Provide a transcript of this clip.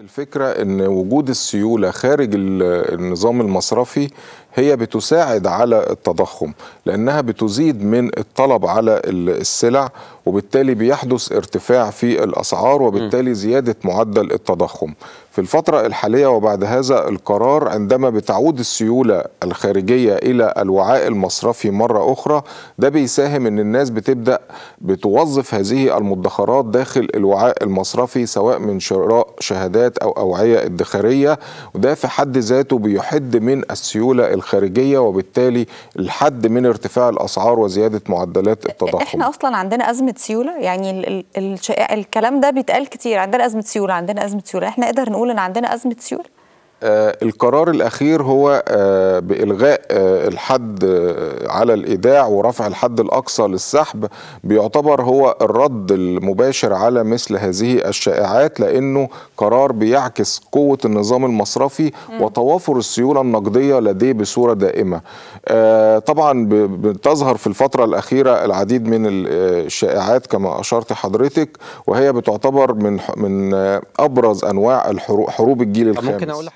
الفكرة أن وجود السيولة خارج النظام المصرفي هي بتساعد على التضخم لأنها بتزيد من الطلب على السلع وبالتالي بيحدث ارتفاع في الأسعار وبالتالي زيادة معدل التضخم في الفترة الحالية وبعد هذا القرار عندما بتعود السيولة الخارجية إلى الوعاء المصرفي مرة أخرى ده بيساهم أن الناس بتبدأ بتوظف هذه المدخرات داخل الوعاء المصرفي سواء من شراء شهادات أو أوعية ادخارية وده في حد ذاته بيحد من السيولة الخارجية الخارجيه وبالتالي الحد من ارتفاع الاسعار وزياده معدلات التضخم احنا اصلا عندنا ازمه سيوله يعني ال ال الكلام ده بيتقال كتير عندنا ازمه سيوله عندنا ازمه سيوله احنا قدر نقول ان عندنا ازمه سيوله آه، القرار الأخير هو آه، بإلغاء آه، الحد على الإيداع ورفع الحد الأقصى للسحب بيعتبر هو الرد المباشر على مثل هذه الشائعات لأنه قرار بيعكس قوة النظام المصرفي وتوافر السيولة النقدية لديه بصورة دائمة طبعا بتظهر في الفترة الأخيرة العديد من الشائعات كما أشرت حضرتك وهي بتعتبر من من أبرز أنواع حروب الجيل الخامس